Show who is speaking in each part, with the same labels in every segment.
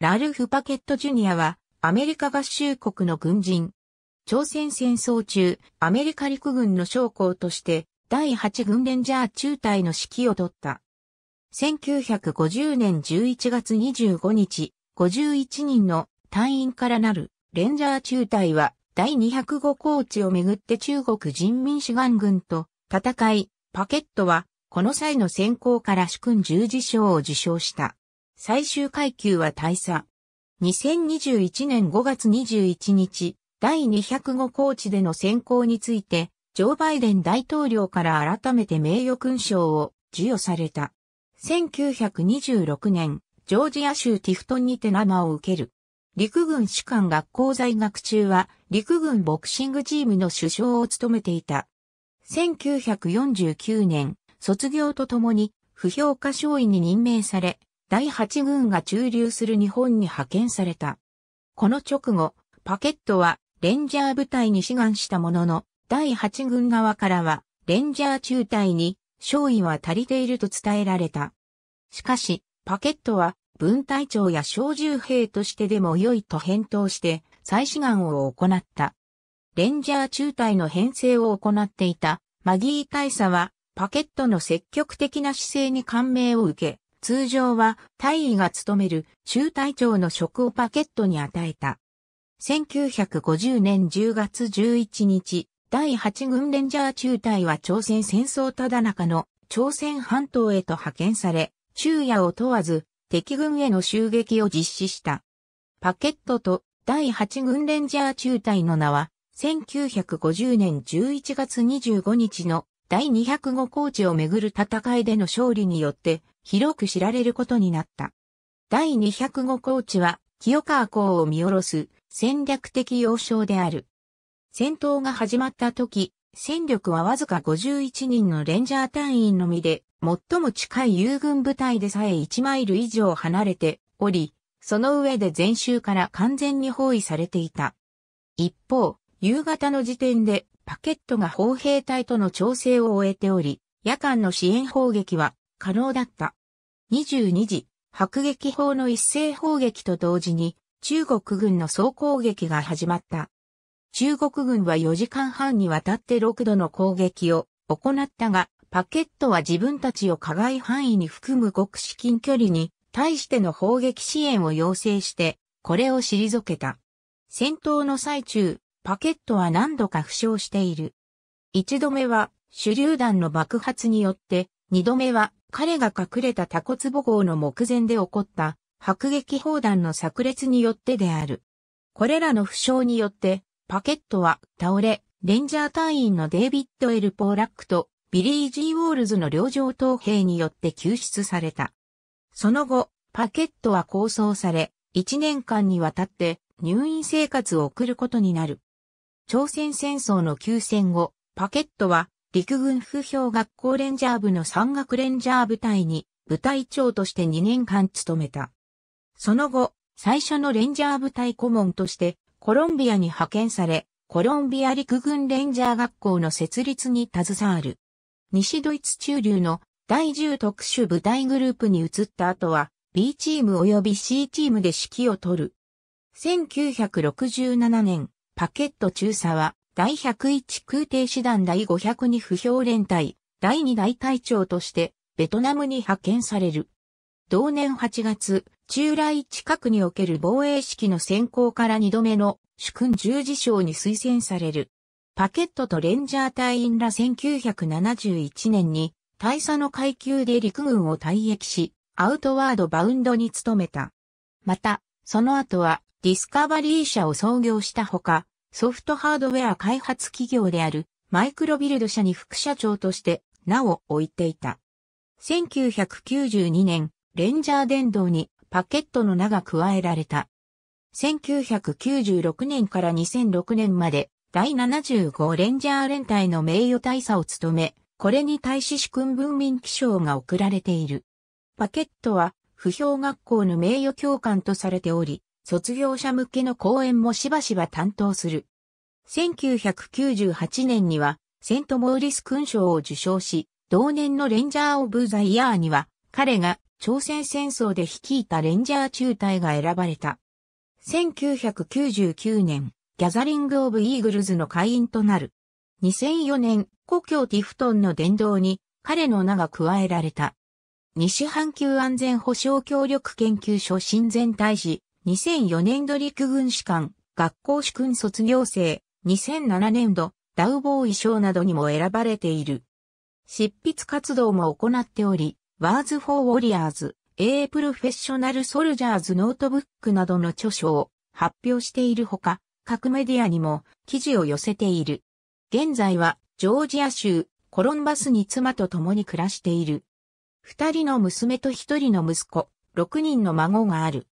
Speaker 1: ラルフ・パケット・ジュニアは、アメリカ合衆国の軍人。朝鮮戦争中、アメリカ陸軍の将校として、第8軍レンジャー中隊の指揮を取った。1950年11月25日、51人の隊員からなるレンジャー中隊は、第205高地をめぐって中国人民志願軍と戦い、パケットは、この際の先行から主君十字章を受賞した。最終階級は大佐。2021年5月21日、第205コーチでの選考について、ジョー・バイデン大統領から改めて名誉勲章を授与された。1926年、ジョージア州ティフトンにて生を受ける。陸軍士官学校在学中は陸軍ボクシングチームの首相を務めていた。1949年、卒業とともに、不評価少尉に任命され、第8軍が駐留する日本に派遣された。この直後、パケットはレンジャー部隊に志願したものの、第8軍側からはレンジャー中隊に勝意は足りていると伝えられた。しかし、パケットは分隊長や小銃兵としてでも良いと返答して再志願を行った。レンジャー中隊の編成を行っていたマギー大佐はパケットの積極的な姿勢に感銘を受け、通常は大尉が務める中隊長の職をパケットに与えた。1950年10月11日、第8軍レンジャー中隊は朝鮮戦争ただ中の朝鮮半島へと派遣され、昼夜を問わず敵軍への襲撃を実施した。パケットと第8軍レンジャー中隊の名は、1950年11月25日の第205高地をめぐる戦いでの勝利によって広く知られることになった。第205高地は、清川港を見下ろす戦略的要衝である。戦闘が始まった時、戦力はわずか51人のレンジャー隊員のみで、最も近い友軍部隊でさえ1マイル以上離れており、その上で前週から完全に包囲されていた。一方、夕方の時点でパケットが砲兵隊との調整を終えており、夜間の支援砲撃は可能だった。22時、迫撃砲の一斉砲撃と同時に中国軍の総攻撃が始まった。中国軍は4時間半にわたって6度の攻撃を行ったが、パケットは自分たちを加害範囲に含む極至近距離に対しての砲撃支援を要請して、これを退けた。戦闘の最中、パケットは何度か負傷している。一度目は手榴弾の爆発によって二度目は彼が隠れたタコツボ号の目前で起こった迫撃砲弾の炸裂によってである。これらの負傷によってパケットは倒れ、レンジャー隊員のデイビッド・エル・ポーラックとビリー・ジー・ウォールズの両上等兵によって救出された。その後、パケットは構想され、1年間にわたって入院生活を送ることになる。朝鮮戦争の休戦後、パケットは陸軍副兵学校レンジャー部の山岳レンジャー部隊に部隊長として2年間務めた。その後、最初のレンジャー部隊顧問としてコロンビアに派遣され、コロンビア陸軍レンジャー学校の設立に携わる。西ドイツ中流の第10特殊部隊グループに移った後は B チーム及び C チームで指揮を取る。1967年、パケット中佐は第101空挺師団第502不評連隊、第2大隊長として、ベトナムに派遣される。同年8月、中来近くにおける防衛式の選考から2度目の主君十字章に推薦される。パケットとレンジャー隊員ら1971年に大佐の階級で陸軍を退役し、アウトワードバウンドに努めた。また、その後はディスカバリー社を創業したほか、ソフトハードウェア開発企業であるマイクロビルド社に副社長として名を置いていた。1992年、レンジャー電動にパケットの名が加えられた。1996年から2006年まで第75レンジャー連隊の名誉大佐を務め、これに対し主君文民記章が贈られている。パケットは、不評学校の名誉教官とされており、卒業者向けの講演もしばしば担当する。1998年には、セント・モーリス勲章を受章し、同年のレンジャー・オブ・ザ・イヤーには、彼が朝鮮戦争で率いたレンジャー中隊が選ばれた。1999年、ギャザリング・オブ・イーグルズの会員となる。2004年、故郷ティフトンの伝道に彼の名が加えられた。西半球安全保障協力研究所親善大使2004年度陸軍士官、学校主君卒業生、2007年度、ダウボーイ賞などにも選ばれている。執筆活動も行っており、ワーズ・フォー・ウォリアーズ、A プロフェッショナル・ソルジャーズ・ノートブックなどの著書を発表しているほか、各メディアにも記事を寄せている。現在は、ジョージア州、コロンバスに妻と共に暮らしている。二人の娘と一人の息子、六人の孫がある。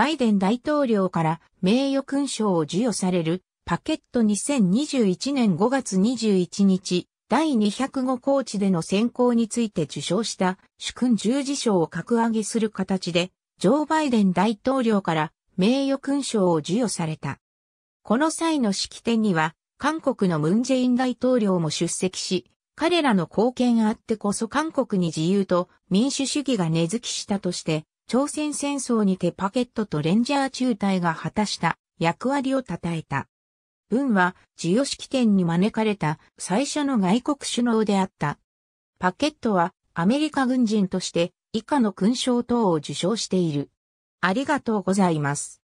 Speaker 1: バイデン大統領から名誉勲章を授与されるパケット2021年5月21日、第205高地での選考について受賞した主君十字章を格上げする形で、ジョー・バイデン大統領から名誉勲章を授与された。この際の式典には、韓国のムンジェイン大統領も出席し、彼らの貢献あってこそ韓国に自由と民主主義が根付きしたとして、朝鮮戦争にてパケットとレンジャー中隊が果たした役割を称えた。文は、自由式典に招かれた最初の外国首脳であった。パケットは、アメリカ軍人として、以下の勲章等を受賞している。ありがとうございます。